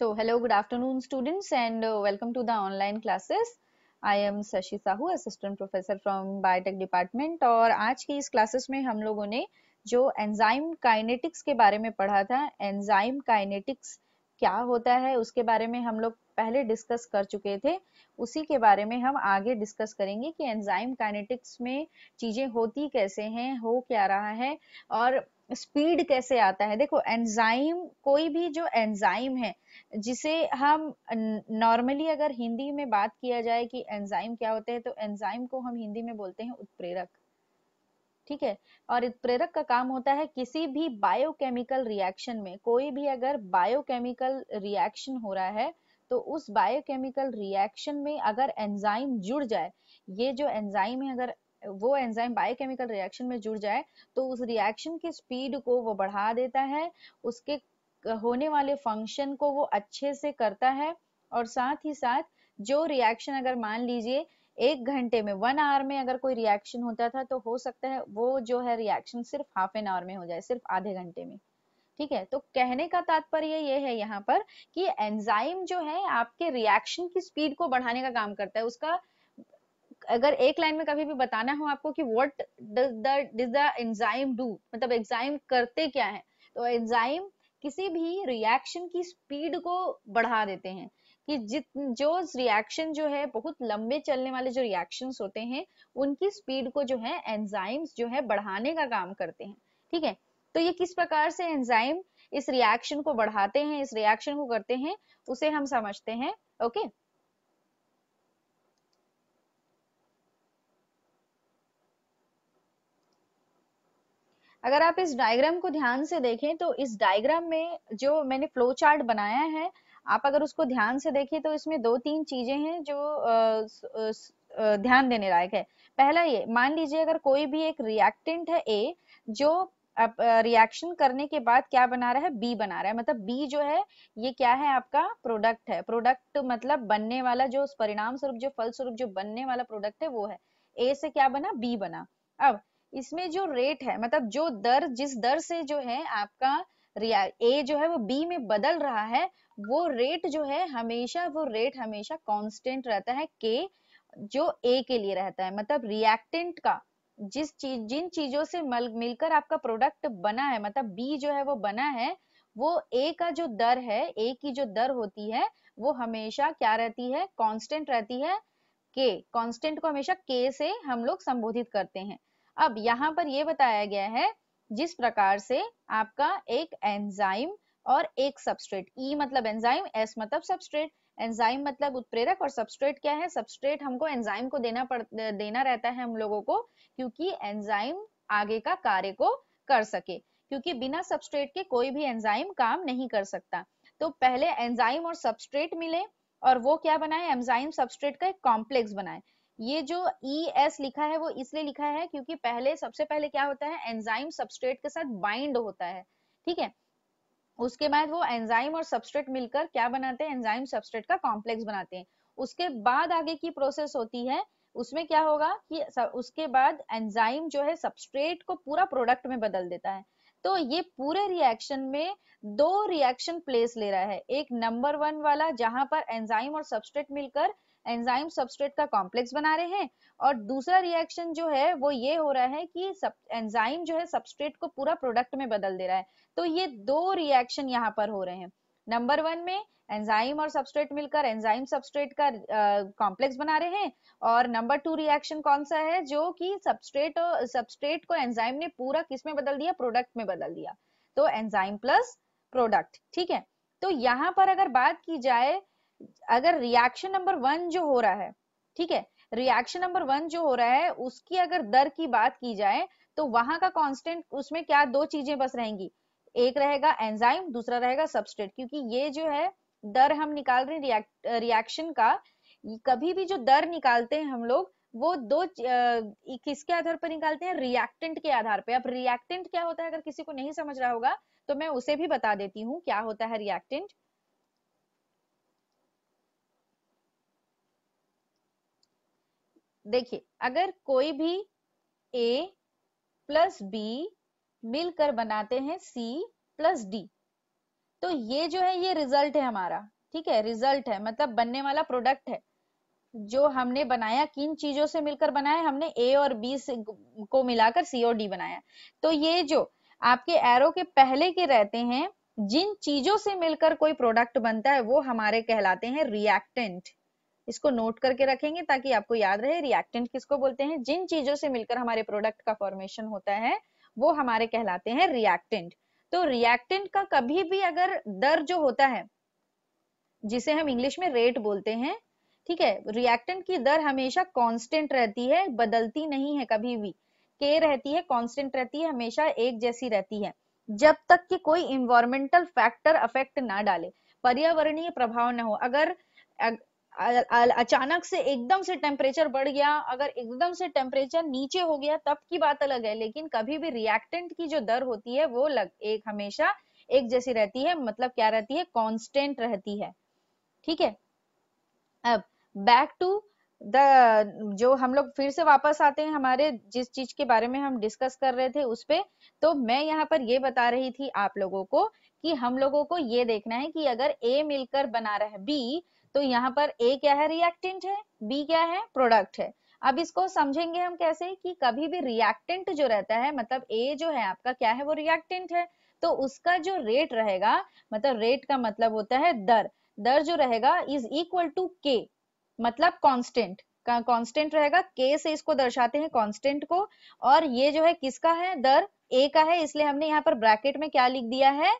So hello, good afternoon students and uh, welcome to the online classes. I am Shashi Sahu assistant professor from biotech department और आज की इस classes में हम लोगों ने जो एंजाइम काइनेटिक्स के बारे में पढ़ा था एंजाइम काइनेटिक्स क्या होता है उसके बारे में हम लोग पहले डिस्कस कर चुके थे उसी के बारे में हम आगे डिस्कस करेंगे कि एंजाइम काइनेटिक्स में चीज़ें होती कैसे हैं हो क्या रहा है और स्पीड कैसे आता है देखो एंजाइम कोई भी जो एंजाइम है जिसे हम नॉर्मली अगर हिंदी में बात किया जाए कि एंजाइम क्या होते हैं तो एंजाइम को हम हिंदी में बोलते हैं उत्प्रेरक ठीक है और उत्प्रेरक का काम होता है किसी भी बायोकेमिकल रिएक्शन में कोई भी अगर बायोकेमिकल रिएक्शन हो रहा है तो उस बायोकेमिकल रिएक्शन में अगर एंजाइम जुड़ जाए ये जो एंजाइम है अगर वो एंजाइम बायोकेमिकल रिएक्शन में जुड़ जाए तो उस रिएक्शन की स्पीड को वो बढ़ा देता है उसके होने वाले फंक्शन को वो अच्छे से करता है और साथ ही साथ जो रिएक्शन अगर मान लीजिए एक घंटे में वन आवर में अगर कोई रिएक्शन होता था तो हो सकता है वो जो है रिएक्शन सिर्फ हाफ एन आवर में हो जाए सिर्फ आधे घंटे में ठीक है तो कहने का तात्पर्य ये है यहाँ पर कि एंजाइम जो है आपके रिएक्शन की स्पीड को बढ़ाने का काम करता है उसका अगर एक लाइन में कभी भी बताना हो आपको कि what does the enzyme do मतलब एंजाइम करते क्या है तो एंजाइम किसी भी रिएक्शन की स्पीड को बढ़ा देते हैं कि जित जो रिएक्शन जो है बहुत लंबे चलने वाले जो रिएक्शंस होते हैं उनकी स्पीड को जो है एंजाइम्स जो है बढ़ाने का काम करते हैं ठीक है तो ये किस प्रकार से एंजाइम इस रिएक्शन को बढ़ाते हैं इस रिएक्शन को करते हैं उसे हम समझते हैं ओके okay? अगर आप इस डायग्राम को ध्यान से देखें तो इस डायग्राम में जो मैंने फ्लो चार्ट बनाया है आप अगर उसको ध्यान से देखें तो इसमें दो तीन चीजें हैं जो ध्यान देने लायक है पहला ये मान लीजिए अगर कोई भी एक रिएक्टेंट है ए जो रिएक्शन करने के बाद क्या बना रहा है बी बना रहा है मतलब बी जो है ये क्या है आपका प्रोडक्ट है प्रोडक्ट मतलब बनने वाला जो परिणाम स्वरूप जो फल स्वरूप जो बनने वाला प्रोडक्ट है वो है ए से क्या बना बी बना अब इसमें जो रेट है मतलब जो दर जिस दर से जो है आपका रिया ए जो है वो बी में बदल रहा है वो रेट जो है हमेशा वो रेट हमेशा कांस्टेंट रहता है के जो ए के लिए रहता है मतलब रिएक्टेंट का जिस चीज जिन चीजों से मल मिलकर आपका प्रोडक्ट बना है मतलब बी जो है वो बना है वो ए का जो दर है ए की जो दर होती है वो हमेशा क्या रहती है कांस्टेंट रहती है के कांस्टेंट को हमेशा के से हम लोग संबोधित करते हैं अब यहाँ पर यह बताया गया है जिस प्रकार से आपका एक एंजाइम और एक सबस्ट्रेट ई e मतलब एंजाइम एस मतलब सबस्ट्रेट एंजाइम मतलब उत्प्रेरक और सबस्ट्रेट क्या है सबस्ट्रेट हमको एंजाइम को देना पड़ देना रहता है हम लोगों को क्योंकि एंजाइम आगे का कार्य को कर सके क्योंकि बिना सबस्ट्रेट के कोई भी एंजाइम काम नहीं कर सकता तो पहले एंजाइम और सबस्ट्रेट मिले और वो क्या बनाए एंजाइम सबस्ट्रेट का एक कॉम्प्लेक्स बनाए ये जो ई e एस लिखा है वो इसलिए लिखा है क्योंकि पहले सबसे पहले क्या होता है एंजाइम सबस्ट्रेट के साथ बाइंड होता है ठीक है उसके बाद वो एंजाइम और सबस्ट्रेट मिलकर क्या बनाते हैं एंजाइम सबस्ट्रेट का कॉम्प्लेक्स बनाते हैं उसके बाद आगे की प्रोसेस होती है उसमें क्या होगा कि उसके बाद एंजाइम जो है सबस्ट्रेट को पूरा प्रोडक्ट में बदल देता है तो ये पूरे रिएक्शन में दो रिएक्शन प्लेस ले रहा है एक नंबर वन वाला जहां पर एंजाइम और सबस्ट्रेट मिलकर एंजाइम सबस्ट्रेट का कॉम्प्लेक्स बना रहे हैं और दूसरा रिएक्शन जो है वो ये हो रहा है कि सब एंजाइम जो है सबस्ट्रेट को पूरा प्रोडक्ट में बदल दे रहा है तो ये दो रिएक्शन यहाँ पर हो रहे हैं नंबर वन में एंजाइम और सबस्ट्रेट मिलकर एंजाइम सबस्ट्रेट का कॉम्प्लेक्स uh, बना रहे हैं और नंबर टू रिएक्शन कौन सा है जो कि सबस्ट्रेट सबस्ट्रेट को एंजाइम ने पूरा किस में बदल दिया प्रोडक्ट में बदल दिया तो एंजाइम प्लस प्रोडक्ट ठीक है तो यहाँ पर अगर बात की जाए अगर रिएक्शन नंबर वन जो हो रहा है ठीक है रिएक्शन नंबर वन जो हो रहा है उसकी अगर दर की बात की जाए तो वहां का कांस्टेंट उसमें क्या दो चीजें बस रहेंगी एक रहेगा एंजाइम दूसरा रहेगा सबस्टेट क्योंकि ये जो है दर हम निकाल रहे रिएक्शन का कभी भी जो दर निकालते हैं हम लोग वो दो किसके आधार पर निकालते हैं रिएक्टेंट के आधार पर अब रिएक्टेंट क्या होता है अगर किसी को नहीं समझ रहा होगा तो मैं उसे भी बता देती हूँ क्या होता है रिएक्टेंट देखिए अगर कोई भी ए प्लस बी मिलकर बनाते हैं सी प्लस डी तो ये जो है ये रिजल्ट है हमारा ठीक है रिजल्ट है मतलब बनने वाला प्रोडक्ट है जो हमने बनाया किन चीजों से मिलकर बनाया हमने ए और बी से को मिलाकर सी और डी बनाया तो ये जो आपके एरो के पहले के रहते हैं जिन चीजों से मिलकर कोई प्रोडक्ट बनता है वो हमारे कहलाते हैं रिएक्टेंट इसको नोट करके रखेंगे ताकि आपको याद रहे रिएक्टेंट किसको बोलते हैं जिन चीजों से मिलकर हमारे प्रोडक्ट का फॉर्मेशन होता है वो हमारे कहलाते हैं रिएक्टेंट तो रिएक्टेंट का कभी भी अगर दर जो होता है जिसे हम इंग्लिश में रेट बोलते हैं ठीक है रिएक्टेंट की दर हमेशा कांस्टेंट रहती है बदलती नहीं है कभी भी के रहती है कांस्टेंट रहती है हमेशा एक जैसी रहती है जब तक कि कोई इन्वायरमेंटल फैक्टर अफेक्ट ना डाले पर्यावरणीय प्रभाव ना हो अगर अचानक से एकदम से टेम्परेचर बढ़ गया अगर एकदम से टेम्परेचर नीचे हो गया तब की बात अलग है लेकिन कभी भी रिएक्टेंट की जो दर होती है वो लग, एक हमेशा एक जैसी रहती है मतलब क्या रहती है कॉन्स्टेंट रहती है ठीक है अब बैक टू द जो हम लोग फिर से वापस आते हैं हमारे जिस चीज के बारे में हम डिस्कस कर रहे थे उस पर तो मैं यहाँ पर ये बता रही थी आप लोगों को कि हम लोगों को ये देखना है कि अगर ए मिलकर बना रहा है बी तो यहाँ पर ए क्या है रिएक्टेंट है बी क्या है प्रोडक्ट है अब इसको समझेंगे हम कैसे कि कभी भी रिएक्टेंट जो रहता है मतलब ए जो है आपका क्या है वो रिएक्टेंट है तो उसका जो रेट रहेगा मतलब रेट का मतलब होता है दर दर जो रहेगा इज इक्वल टू के मतलब कांस्टेंट कांस्टेंट रहेगा के से इसको दर्शाते हैं कांस्टेंट को और ये जो है किसका है दर ए का है इसलिए हमने यहाँ पर ब्रैकेट में क्या लिख दिया है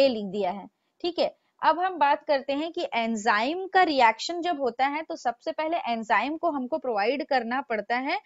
ए लिख दिया है ठीक है अब हम बात करते हैं कि एंजाइम का रिएक्शन जब होता है तो सबसे पहले एंजाइम को हमको प्रोवाइड करना पड़ता है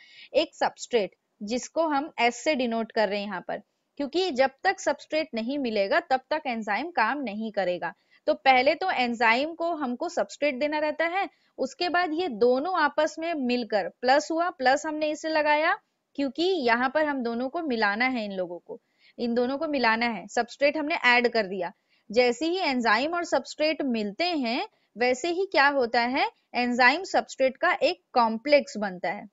एक सबस्ट्रेट जिसको हम एस से डिनोट कर रहे हैं यहाँ पर क्योंकि जब तक सबस्ट्रेट नहीं मिलेगा तब तक एंजाइम काम नहीं करेगा तो पहले तो एंजाइम को हमको सबस्ट्रेट देना रहता है उसके बाद ये दोनों आपस में मिलकर प्लस हुआ प्लस हमने इसे लगाया क्योंकि यहाँ पर हम दोनों को मिलाना है इन लोगों को इन दोनों को मिलाना है सबस्ट्रेट हमने ऐड कर दिया जैसे ही एंजाइम और सबस्ट्रेट मिलते हैं वैसे ही क्या होता है एंजाइम सबस्ट्रेट का एक कॉम्प्लेक्स बनता है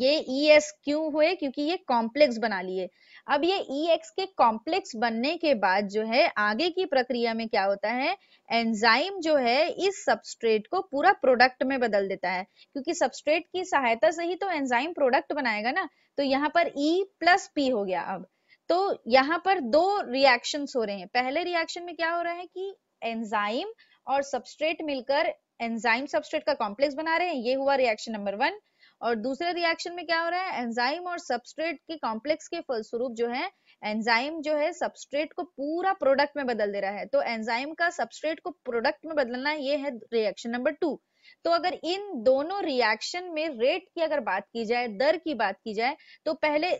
ये ई e एस क्यों हुए क्योंकि ये कॉम्प्लेक्स बना लिए अब ये ई e एक्स के कॉम्प्लेक्स बनने के बाद जो है आगे की प्रक्रिया में क्या होता है एंजाइम जो है इस सबस्ट्रेट को पूरा प्रोडक्ट में बदल देता है क्योंकि सबस्ट्रेट की सहायता से ही तो एंजाइम प्रोडक्ट बनाएगा ना तो यहाँ पर ई प्लस पी हो गया अब तो यहाँ पर दो रिएक्शन हो रहे हैं पहले रिएक्शन में क्या हो रहा है कि एंजाइम और सबस्ट्रेट मिलकर एंजाइम सबस्ट्रेट का कॉम्प्लेक्स बना रहे हैं ये हुआ रिएक्शन नंबर वन और दूसरे रिएक्शन में क्या हो रहा है एंजाइम और सबस्ट्रेट के कॉम्प्लेक्स के फलस्वरूप जो है एंजाइम जो है सबस्ट्रेट को पूरा प्रोडक्ट में बदल दे रहा है तो एंजाइम का सबस्ट्रेट को प्रोडक्ट में बदलना ये है रिएक्शन नंबर टू तो अगर इन दोनों रिएक्शन में रेट की अगर बात की जाए दर की बात की जाए तो पहले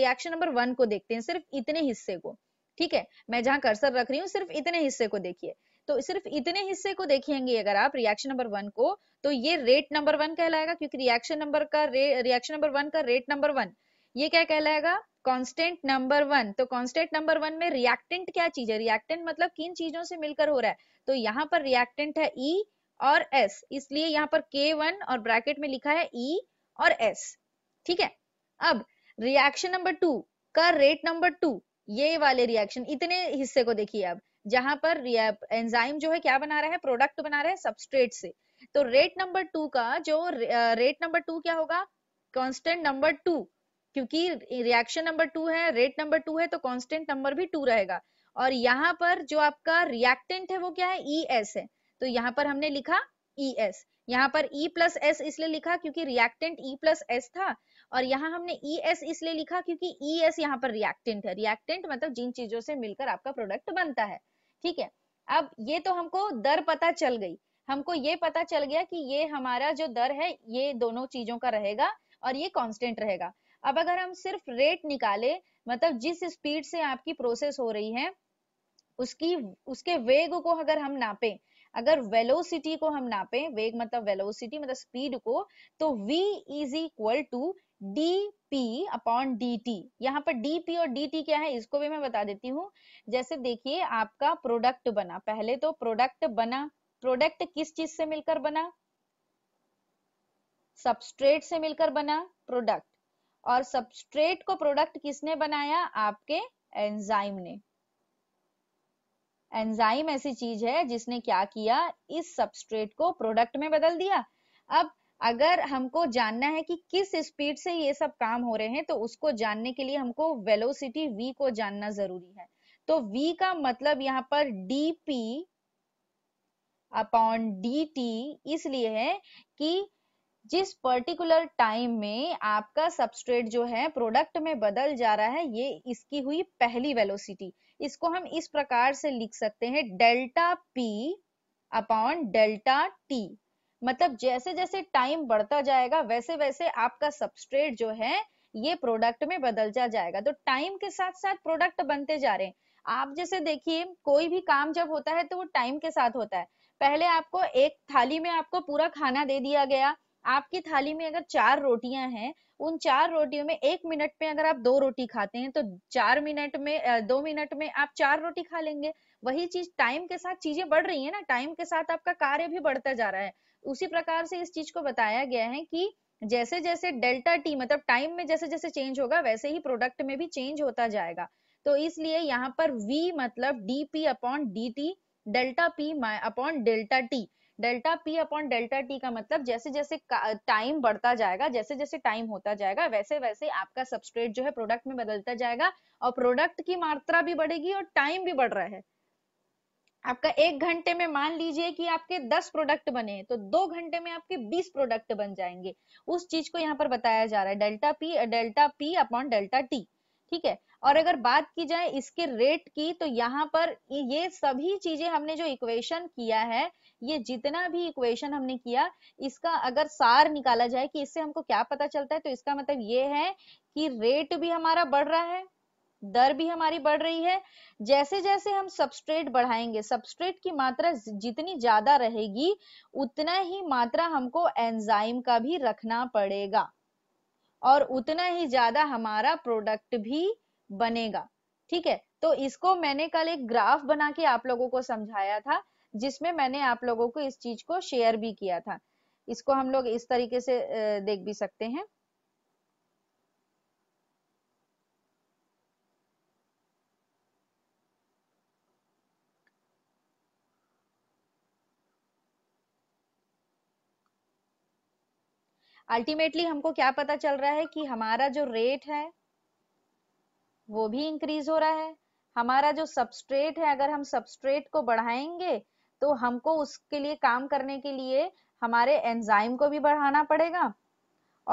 रिएक्शन नंबर वन को देखते हैं सिर्फ इतने हिस्से को ठीक है मैं जहां कर्सर रख रही हूँ सिर्फ इतने हिस्से को देखिए तो सिर्फ इतने हिस्से को देखेंगे अगर आप रिएक्शन नंबर वन को तो ये रेट नंबर वन कहलाएगा क्योंकि रिएक्शन नंबर का रिएक्शन नंबर वन का रेट नंबर वन ये क्या कहलाएगा कांस्टेंट नंबर वन तो कांस्टेंट नंबर वन में रिएक्टेंट क्या चीज है रिएक्टेंट मतलब किन चीजों से मिलकर हो रहा है तो यहाँ पर रिएक्टेंट है ई e, और एस इसलिए यहाँ पर के वन और ब्रैकेट में लिखा है ई e और एस ठीक है अब रिएक्शन नंबर टू का रेट नंबर टू ये वाले रिएक्शन इतने हिस्से को देखिए अब जहां पर एंजाइम जो है क्या बना रहा है प्रोडक्ट बना रहा है सबस्ट्रेट से तो रेट नंबर टू का जो रेट नंबर टू क्या होगा कांस्टेंट नंबर टू क्योंकि रिएक्शन नंबर टू है रेट नंबर टू है तो कांस्टेंट नंबर भी टू रहेगा और यहाँ पर जो आपका रिएक्टेंट है वो क्या है ई e एस है तो यहाँ पर हमने लिखा ई e एस यहाँ पर ई प्लस एस इसलिए लिखा क्योंकि रिएक्टेंट ई प्लस एस था और यहाँ हमने ई e एस इसलिए लिखा क्योंकि ई e एस यहाँ पर रिएक्टेंट है रिएक्टेंट मतलब जिन चीजों से मिलकर आपका प्रोडक्ट बनता है ठीक है अब ये तो हमको दर पता चल गई हमको ये पता चल गया कि ये हमारा जो दर है ये दोनों चीजों का रहेगा और ये कांस्टेंट रहेगा अब अगर हम सिर्फ रेट निकाले मतलब जिस स्पीड से आपकी प्रोसेस हो रही है उसकी उसके वेग को अगर हम नापे अगर वेलोसिटी को हम नापे वेग मतलब वेलोसिटी मतलब स्पीड को तो v is equal to D P upon D T यहाँ पर डी पी और डी टी क्या है इसको भी मैं बता देती हूँ जैसे देखिए आपका प्रोडक्ट बना पहले तो प्रोडक्ट बना प्रोडक्ट किस चीज से मिलकर बना सबस्ट्रेट से मिलकर बना प्रोडक्ट और सबस्ट्रेट को प्रोडक्ट किसने बनाया आपके एंजाइम ने एंजाइम ऐसी चीज है जिसने क्या किया इस सबस्ट्रेट को प्रोडक्ट में बदल दिया अब अगर हमको जानना है कि किस स्पीड से ये सब काम हो रहे हैं तो उसको जानने के लिए हमको वेलोसिटी वी को जानना जरूरी है तो वी का मतलब यहाँ पर पी अपॉन टी इसलिए है कि जिस पर्टिकुलर टाइम में आपका सबस्ट्रेट जो है प्रोडक्ट में बदल जा रहा है ये इसकी हुई पहली वेलोसिटी इसको हम इस प्रकार से लिख सकते हैं delta P upon delta T मतलब जैसे जैसे टाइम बढ़ता जाएगा वैसे वैसे आपका सबस्ट्रेट जो है ये प्रोडक्ट में जा जाएगा तो टाइम के साथ साथ प्रोडक्ट बनते जा रहे हैं आप जैसे देखिए कोई भी काम जब होता है तो वो टाइम के साथ होता है पहले आपको एक थाली में आपको पूरा खाना दे दिया गया आपकी थाली में अगर चार रोटियां हैं उन चार रोटियों में एक मिनट में अगर आप दो रोटी खाते हैं तो चार मिनट में दो मिनट में आप चार रोटी खा लेंगे वही चीज टाइम के साथ चीजें बढ़ रही है ना टाइम के साथ आपका कार्य भी बढ़ता जा रहा है उसी प्रकार से इस चीज को बताया गया है कि जैसे जैसे डेल्टा टी मतलब टाइम में जैसे जैसे चेंज होगा वैसे ही प्रोडक्ट में भी चेंज होता जाएगा तो इसलिए यहाँ पर वी मतलब D P upon D T delta P upon delta T delta P upon delta T का मतलब जैसे जैसे टाइम बढ़ता जाएगा जैसे जैसे टाइम होता जाएगा वैसे वैसे आपका सबस्ट्रेट जो है प्रोडक्ट में बदलता जाएगा और प्रोडक्ट की मात्रा भी बढ़ेगी और टाइम भी बढ़ रहा है आपका एक घंटे में मान लीजिए कि आपके दस प्रोडक्ट बने हैं तो दो घंटे में आपके बीस प्रोडक्ट बन जाएंगे उस चीज को यहाँ पर बताया जा रहा है delta P delta P upon delta T ठीक है और अगर बात की जाए इसके रेट की तो यहाँ पर ये सभी चीजें हमने जो इक्वेशन किया है ये जितना भी इक्वेशन हमने किया इसका अगर सार निकाला जाए कि इससे हमको क्या पता चलता है तो इसका मतलब ये है कि रेट भी हमारा बढ़ रहा है दर भी हमारी बढ़ रही है जैसे जैसे हम सबस्ट्रेट बढ़ाएंगे सबस्ट्रेट की मात्रा जितनी ज्यादा रहेगी उतना ही मात्रा हमको एंजाइम का भी रखना पड़ेगा और उतना ही ज्यादा हमारा प्रोडक्ट भी बनेगा ठीक है तो इसको मैंने कल एक ग्राफ बना के आप लोगों को समझाया था जिसमें मैंने आप लोगों को इस चीज को शेयर भी किया था इसको हम लोग इस तरीके से देख भी सकते हैं अल्टीमेटली हमको क्या पता चल रहा है कि हमारा जो रेट है वो भी इंक्रीज हो रहा है हमारा जो सबस्ट्रेट है अगर हम सबस्ट्रेट को बढ़ाएंगे तो हमको उसके लिए काम करने के लिए हमारे एंजाइम को भी बढ़ाना पड़ेगा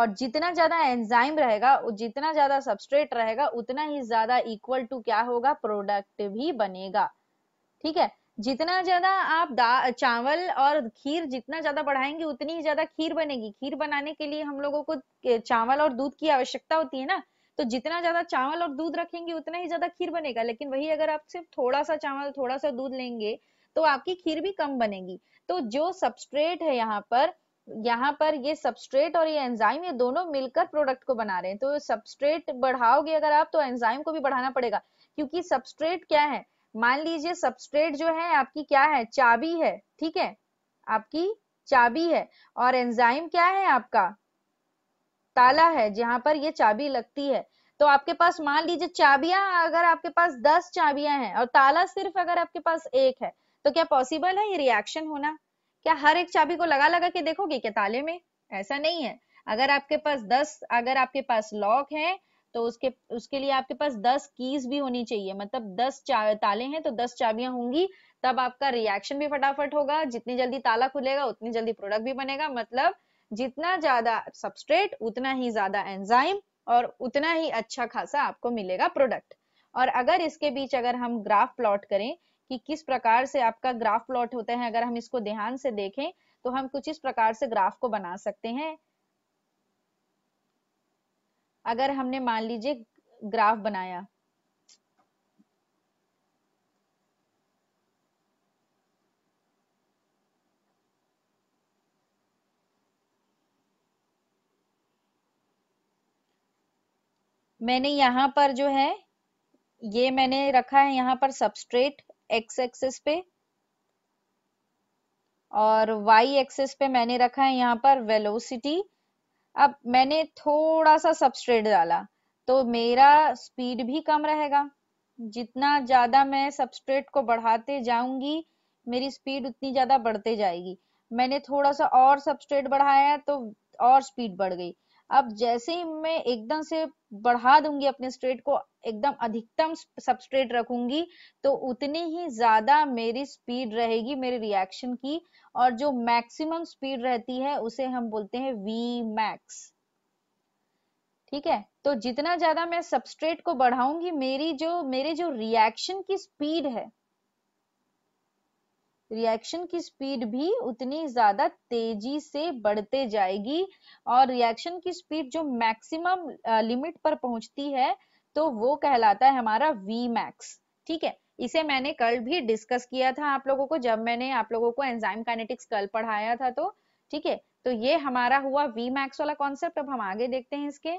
और जितना ज्यादा एंजाइम रहेगा जितना ज्यादा सबस्ट्रेट रहेगा उतना ही ज्यादा इक्वल टू क्या होगा प्रोडक्ट भी बनेगा ठीक है जितना ज्यादा आप चावल और खीर जितना ज्यादा बढ़ाएंगे उतनी ही ज्यादा खीर बनेगी खीर बनाने के लिए हम लोगों को चावल और दूध की आवश्यकता होती है ना तो जितना ज्यादा चावल और दूध रखेंगे उतना ही ज्यादा खीर बनेगा लेकिन वही अगर आप सिर्फ थोड़ा सा चावल थोड़ा सा दूध लेंगे तो आपकी खीर भी कम बनेगी तो जो सबस्ट्रेट है यहाँ पर यहाँ पर ये सबस्ट्रेट और ये एंजाइम ये दोनों मिलकर प्रोडक्ट को बना रहे हैं तो सबस्ट्रेट बढ़ाओगे अगर आप तो एंजाइम को भी बढ़ाना पड़ेगा क्योंकि सबस्ट्रेट क्या है मान लीजिए सबस्ट्रेट जो है आपकी क्या है चाबी है ठीक है आपकी चाबी है और एंजाइम क्या है आपका ताला है जहां पर ये चाबी लगती है तो आपके पास मान लीजिए चाबियां अगर आपके पास दस चाबियां हैं और ताला सिर्फ अगर आपके पास एक है तो क्या पॉसिबल है ये रिएक्शन होना क्या हर एक चाबी को लगा लगा के देखोगे क्या ताले में ऐसा नहीं है अगर आपके पास दस अगर आपके पास लॉक है तो उसके उसके लिए आपके पास दस कीज भी होनी चाहिए मतलब दस ताले हैं तो दस चाबियां होंगी तब आपका रिएक्शन भी फटाफट होगा जितनी जल्दी ताला खुलेगा उतनी जल्दी प्रोडक्ट भी बनेगा मतलब जितना ज्यादा सबस्ट्रेट उतना ही ज्यादा एंजाइम और उतना ही अच्छा खासा आपको मिलेगा प्रोडक्ट और अगर इसके बीच अगर हम ग्राफ प्लॉट करें कि किस प्रकार से आपका ग्राफ प्लॉट होता है अगर हम इसको ध्यान से देखें तो हम कुछ इस प्रकार से ग्राफ को बना सकते हैं अगर हमने मान लीजिए ग्राफ बनाया मैंने यहाँ पर जो है ये मैंने रखा है यहाँ पर सबस्ट्रेट एक्स एक्सेस पे और वाई एक्सेस पे मैंने रखा है यहाँ पर वेलोसिटी अब मैंने थोड़ा सा सबस्ट्रेट डाला तो मेरा स्पीड भी कम रहेगा जितना ज्यादा मैं सबस्ट्रेट को बढ़ाते जाऊंगी मेरी स्पीड उतनी ज्यादा बढ़ते जाएगी मैंने थोड़ा सा और सबस्ट्रेट बढ़ाया तो और स्पीड बढ़ गई अब जैसे ही मैं एकदम से बढ़ा दूंगी अपने स्ट्रेट को एकदम अधिकतम सबस्ट्रेट रखूंगी तो उतनी ही ज्यादा मेरी स्पीड रहेगी मेरे रिएक्शन की और जो मैक्सिमम स्पीड रहती है उसे हम बोलते हैं वी मैक्स ठीक है तो जितना ज्यादा मैं सबस्ट्रेट को बढ़ाऊंगी मेरी जो मेरे जो रिएक्शन की स्पीड है रिएक्शन की स्पीड भी उतनी ज्यादा तेजी से बढ़ते जाएगी और रिएक्शन की स्पीड जो मैक्सिमम लिमिट पर पहुंचती है तो वो कहलाता है हमारा वी मैक्स ठीक है इसे मैंने कल भी डिस्कस किया था आप लोगों को जब मैंने आप लोगों को एंजाइम काइनेटिक्स कल पढ़ाया था तो ठीक है तो ये हमारा हुआ वी मैक्स वाला कॉन्सेप्ट अब हम आगे देखते हैं इसके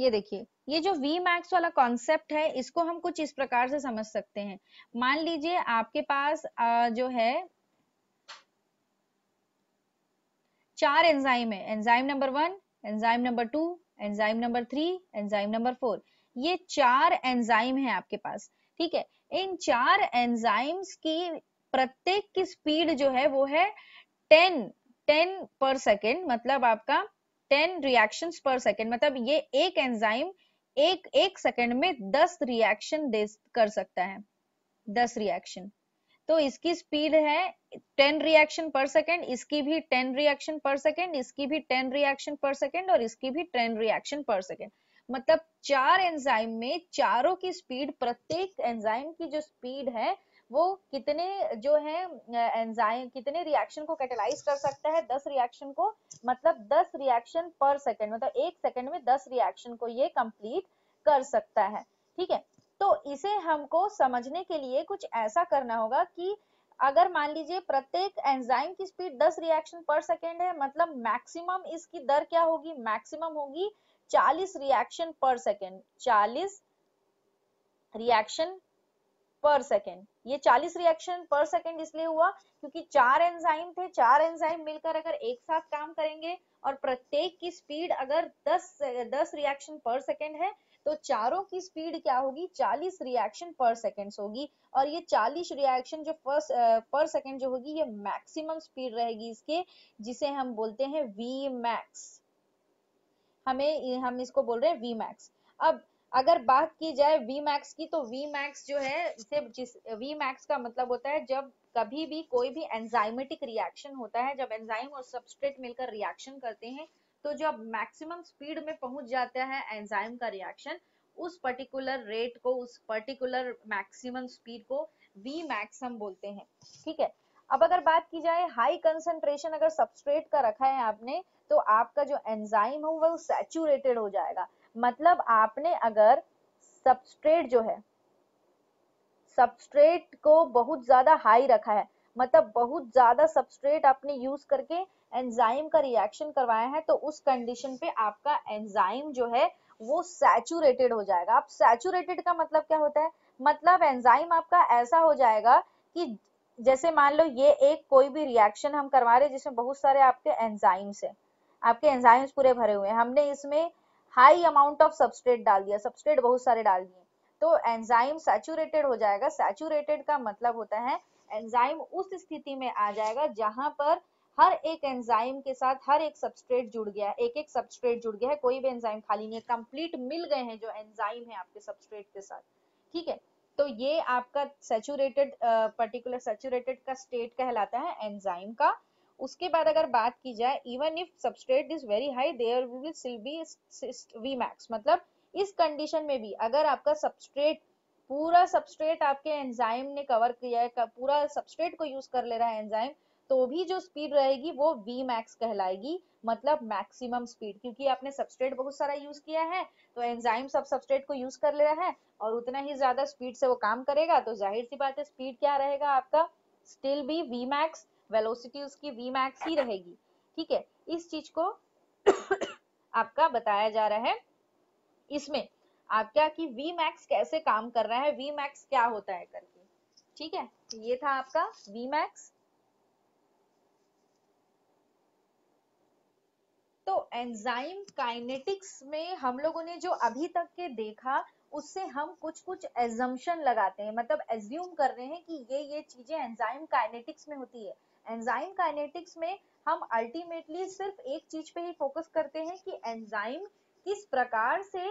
ये देखिए ये जो वी मैक्स वाला कॉन्सेप्ट है इसको हम कुछ इस प्रकार से समझ सकते हैं मान लीजिए आपके पास जो है चार एंजाइम है enzyme number one enzyme number two enzyme number three enzyme number four ये चार एंजाइम है आपके पास ठीक है इन चार एंजाइम्स की प्रत्येक की स्पीड जो है वो है टेन टेन पर सेकेंड मतलब आपका टेन रिएक्शन पर सेकेंड मतलब ये एक एंजाइम एक एक सेकेंड में दस रिएक्शन दे कर सकता है दस रिएक्शन तो इसकी स्पीड है टेन रिएक्शन पर सेकेंड इसकी भी टेन रिएक्शन पर सेकेंड इसकी भी टेन रिएक्शन पर सेकेंड और इसकी भी टेन रिएक्शन पर सेकेंड मतलब चार एंजाइम में चारों की स्पीड प्रत्येक एंजाइम की जो स्पीड है वो कितने जो है एंजाइम कितने रिएक्शन को कैटेलाइज कर सकता है दस रिएक्शन को मतलब दस रिएक्शन पर सेकेंड मतलब एक सेकेंड में दस रिएक्शन को ये कंप्लीट कर सकता है ठीक है तो इसे हमको समझने के लिए कुछ ऐसा करना होगा कि अगर मान लीजिए प्रत्येक एंजाइम की स्पीड 10 रिएक्शन पर सेकेंड है मतलब मैक्सिमम इसकी दर क्या होगी मैक्सिमम होगी 40 रिएक्शन पर सेकेंड 40 रिएक्शन पर सेकेंड ये 40 रिएक्शन पर सेकेंड इसलिए हुआ क्योंकि चार एंजाइम थे चार एंजाइम मिलकर अगर एक साथ काम करेंगे और प्रत्येक की स्पीड अगर 10 10 रिएक्शन पर सेकेंड है तो चारों की स्पीड क्या होगी 40 रिएक्शन पर सेकेंड होगी और ये 40 रिएक्शन जो फर्स्ट पर सेकेंड जो होगी ये मैक्सिमम स्पीड रहेगी इसके जिसे हम बोलते हैं वी मैक्स हमें हम इसको बोल रहे हैं वी मैक्स अब अगर बात की जाए वी मैक्स की तो वी मैक्स जो है जिस वी मैक्स का मतलब होता है जब कभी भी कोई भी एंजाइमेटिक रिएक्शन होता है जब एंजाइम और सबस्ट्रेट मिलकर रिएक्शन करते हैं तो जब मैक्सिमम स्पीड में पहुंच जाता है एंजाइम का रिएक्शन उस पर्टिकुलर रेट को उस पर्टिकुलर मैक्सिमम स्पीड को वी मैक्स हम बोलते हैं ठीक है अब अगर बात की जाए हाई कंसंट्रेशन अगर सबस्ट्रेट का रखा है आपने तो आपका जो एंजाइम हो वह सैचुरेटेड हो जाएगा मतलब आपने अगर सबस्ट्रेट जो है सबस्ट्रेट को बहुत ज्यादा हाई रखा है मतलब बहुत ज्यादा सबस्ट्रेट आपने यूज करके एंजाइम का रिएक्शन करवाया है तो उस कंडीशन पे आपका एंजाइम जो है वो सैचुरेटेड हो जाएगा आप सैचुरेटेड का मतलब क्या होता है मतलब एंजाइम आपका ऐसा हो जाएगा कि जैसे मान लो ये एक कोई भी रिएक्शन हम करवा रहे हैं जिसमें बहुत सारे आपके एंजाइम्स हैं आपके एंजाइम्स पूरे भरे हुए हैं हमने इसमें हाई अमाउंट ऑफ सबस्ट्रेट डाल दिया सबस्ट्रेट बहुत सारे डाल दिए तो एंजाइम सैचुरेटेड हो जाएगा सैचुरेटेड का मतलब होता है एंजाइम उस स्थिति में आ जाएगा जहां पर हर एक एंजाइम के साथ हर एक सबस्ट्रेट जुड़ गया है एक एक सबस्ट्रेट जुड़ गया है कोई भी एंजाइम खाली नहीं है कंप्लीट मिल गए हैं जो एंजाइम है आपके सबस्ट्रेट के साथ ठीक है तो ये आपका सेचुरेटेड पर्टिकुलर सेचुरेटेड का स्टेट कहलाता है एंजाइम का उसके बाद अगर बात की जाए even if substrate is very high there will still be V max मतलब इस कंडीशन में भी अगर आपका सबस्ट्रेट पूरा सबस्ट्रेट आपके एंजाइम ने कवर किया है पूरा सबस्ट्रेट को यूज कर ले रहा है एंजाइम तो भी जो स्पीड रहेगी वो वी मैक्स कहलाएगी मतलब मैक्सिमम स्पीड क्योंकि आपने सबस्ट्रेट बहुत सारा यूज किया है तो एंजाइम सब सबस्ट्रेट को यूज कर ले रहा है और उतना ही ज्यादा स्पीड से वो काम करेगा तो जाहिर सी बात है स्पीड क्या रहेगा आपका still be V max velocity उसकी वी मैक्स ही रहेगी ठीक है इस चीज को आपका बताया जा रहा है इसमें आपका कि वी मैक्स कैसे काम कर रहा है वी मैक्स क्या होता है करके ठीक है तो ये था आपका वी मैक्स तो एंजाइम काइनेटिक्स में हम लोगों ने जो अभी तक के देखा उससे हम कुछ कुछ एजम्पन लगाते हैं मतलब एज्यूम कर रहे हैं कि ये ये चीजें एंजाइम काइनेटिक्स में होती है एंजाइम काइनेटिक्स में हम अल्टीमेटली सिर्फ एक चीज पे ही फोकस करते हैं कि एंजाइम किस प्रकार से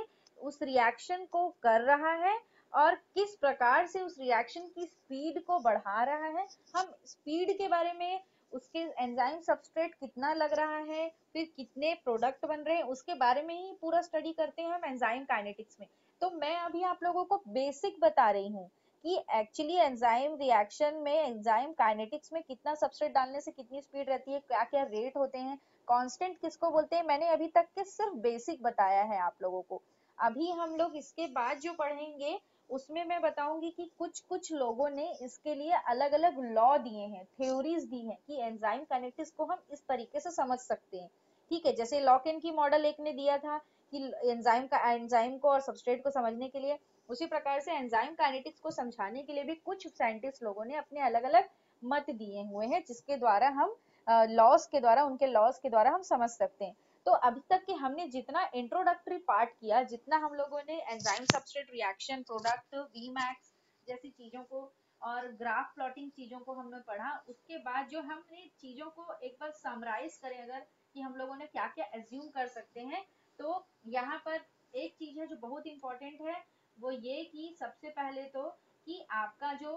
उस रिएक्शन को कर रहा है और किस प्रकार से उस रिएक्शन की स्पीड को बढ़ा रहा है हम स्पीड के बारे में उसके एंजाइम सबस्ट्रेट कितना लग रहा है फिर कितने प्रोडक्ट बन रहे हैं उसके बारे में ही पूरा स्टडी करते हैं हम एंजाइम काइनेटिक्स में तो मैं अभी आप लोगों को बेसिक बता रही हूँ कि एक्चुअली एंजाइम रिएक्शन में एंजाइम काइनेटिक्स में कितना सब्सट्रेट डालने से कितनी स्पीड रहती है क्या क्या रेट होते हैं कांस्टेंट किसको बोलते हैं मैंने अभी तक के सिर्फ बेसिक बताया है आप लोगों को अभी हम लोग इसके बाद जो पढ़ेंगे उसमें मैं बताऊंगी कि कुछ कुछ लोगों ने इसके लिए अलग अलग लॉ दिए हैं थ्योरीज दी हैं कि एंजाइम काइनेटिक्स को हम इस तरीके से समझ सकते हैं ठीक है जैसे लॉक एन की मॉडल एक ने दिया था कि एंजाइम का एंजाइम को और सबस्ट्रेट को समझने के लिए उसी प्रकार से एंजाइम काइनेटिक्स को समझाने के लिए भी कुछ साइंटिस्ट लोगों ने अपने अलग अलग मत दिए हुए हैं जिसके द्वारा हम लॉस के द्वारा उनके लॉस के द्वारा हम समझ सकते हैं तो अभी तक के हमने जितना इंट्रोडक्टरी पार्ट किया जितना हम लोगों ने enzyme substrate reaction product V max जैसी चीज़ों को और ग्राफ प्लॉटिंग चीज़ों को हमने पढ़ा उसके बाद जो हमने चीज़ों को एक बार समराइज करें अगर कि हम लोगों ने क्या क्या एज्यूम कर सकते हैं तो यहाँ पर एक चीज़ है जो बहुत इंपॉर्टेंट है वो ये कि सबसे पहले तो कि आपका जो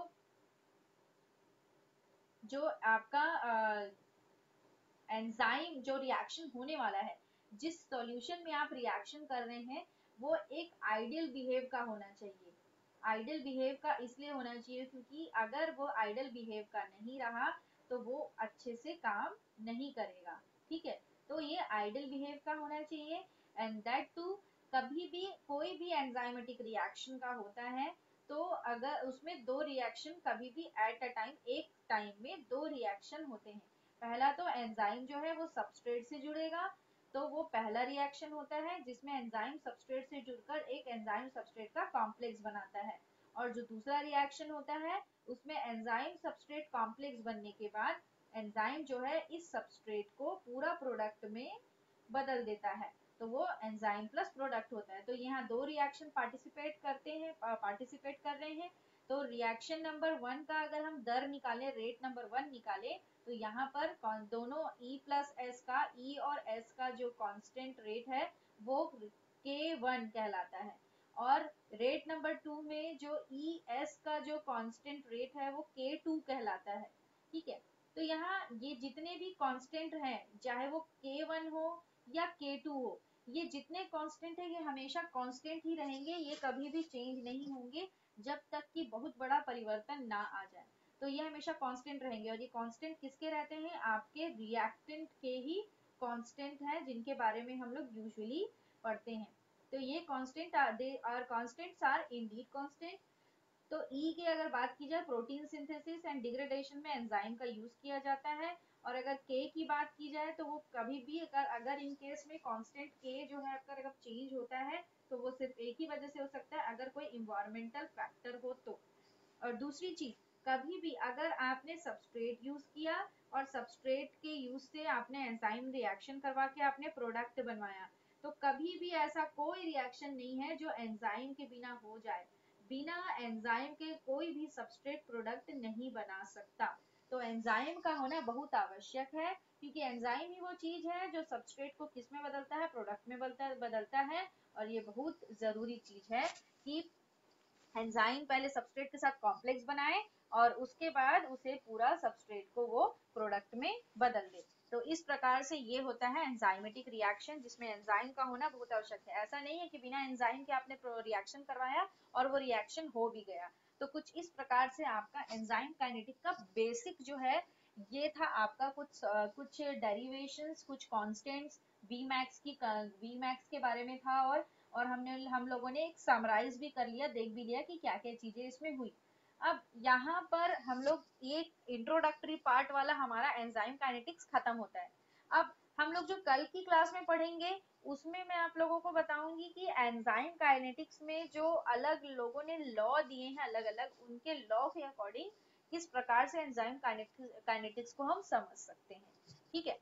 जो आपका एंजाइम जो रिएक्शन होने वाला है जिस सॉल्यूशन में आप रिएक्शन कर रहे हैं वो एक आइडियल बिहेव का होना चाहिए आइडियल बिहेव का इसलिए होना चाहिए क्योंकि अगर वो आइडियल बिहेव का नहीं रहा तो वो अच्छे से काम नहीं करेगा ठीक है तो ये आइडियल बिहेव का होना चाहिए एंड दैट टू कभी भी कोई भी एंजाइमेटिक रिएक्शन का होता है तो अगर उसमें दो रिएक्शन कभी भी एट अ टाइम एक टाइम में दो रिएक्शन होते हैं पहला तो एंजाइम जो है वो सबस्ट्रेट से जुड़ेगा तो वो पहला रिएक्शन होता है जिसमें एंजाइम सबस्ट्रेट से जुड़कर एक एंजाइम सबस्ट्रेट का कॉम्प्लेक्स बनाता है और जो दूसरा रिएक्शन होता है उसमें एंजाइम सबस्ट्रेट कॉम्प्लेक्स बनने के बाद एंजाइम जो है इस सबस्ट्रेट को पूरा प्रोडक्ट में बदल देता है तो वो एंजाइम प्लस प्रोडक्ट होता है तो यहाँ दो रिएक्शन पार्टिसिपेट करते हैं पार्टिसिपेट कर रहे हैं तो रिएक्शन नंबर वन का अगर हम दर निकाले रेट नंबर वन निकाले तो यहाँ पर दोनों ई प्लस एस का E और एस का जो कांस्टेंट रेट है वो के वन कहलाता है और रेट नंबर टू में जो ई e, एस का जो कांस्टेंट रेट है वो के टू कहलाता है ठीक है तो यहाँ ये जितने भी कांस्टेंट हैं चाहे वो के वन हो या के टू हो ये जितने कांस्टेंट है ये हमेशा कांस्टेंट ही रहेंगे ये कभी भी चेंज नहीं होंगे जब तक कि बहुत बड़ा परिवर्तन ना आ जाए तो ये हमेशा कांस्टेंट रहेंगे और ये कांस्टेंट किसके रहते हैं आपके रिएक्टेंट के ही कांस्टेंट हैं जिनके बारे में हम लोग यूजली पढ़ते हैं तो ये constant are they are constants are indeed constant तो ई e के अगर बात की जाए प्रोटीन सिंथेसिस एंड डिग्रेडेशन में एंजाइम का यूज किया जाता है और अगर के की बात की जाए तो वो कभी भी अगर अगर इन केस में कांस्टेंट के जो है आपका अगर चेंज होता है तो वो सिर्फ एक ही वजह से हो सकता है अगर कोई इन्वायरमेंटल फैक्टर हो तो और दूसरी चीज कभी भी अगर आपने सबस्ट्रेट यूज किया और सबस्ट्रेट के यूज से आपने एंजाइम रिएक्शन करवा के आपने प्रोडक्ट बनवाया तो कभी भी ऐसा कोई रिएक्शन नहीं है जो एंजाइम के बिना हो जाए बिना एंजाइम के कोई भी सबस्ट्रेट प्रोडक्ट नहीं बना सकता तो एंजाइम का होना बहुत आवश्यक है क्योंकि एंजाइम ही वो चीज है जो सब्सट्रेट को किस में बदलता है प्रोडक्ट में बदलता बदलता है और ये बहुत जरूरी चीज है कि एंजाइम पहले सब्सट्रेट के साथ कॉम्प्लेक्स बनाए और उसके बाद उसे पूरा सबस्ट्रेट को वो प्रोडक्ट में बदल दे तो इस प्रकार से ये होता है एंजाइमेटिक रिएक्शन जिसमें एंजाइम का होना बहुत आवश्यक है ऐसा नहीं है कि बिना एंजाइम के आपने रिएक्शन करवाया और वो रिएक्शन हो भी गया तो कुछ इस प्रकार से आपका एंजाइम काइनेटिक का बेसिक जो है ये था आपका कुछ कुछ डेरिवेशंस कुछ कांस्टेंट्स वी मैक्स की वी मैक्स के बारे में था और और हमने हम लोगों ने एक समराइज भी कर लिया देख भी लिया कि क्या क्या चीजें इसमें हुई अब यहाँ पर हम लोग एक इंट्रोडक्टरी पार्ट वाला हमारा एंजाइम काइनेटिक्स खत्म होता है अब हम लोग जो कल की क्लास में पढ़ेंगे उसमें मैं आप लोगों को बताऊंगी कि एंजाइम काइनेटिक्स में जो अलग लोगों ने लॉ दिए हैं अलग अलग उनके लॉ के अकॉर्डिंग किस प्रकार से एंजाइम काइनेटिक्स को हम समझ सकते हैं ठीक है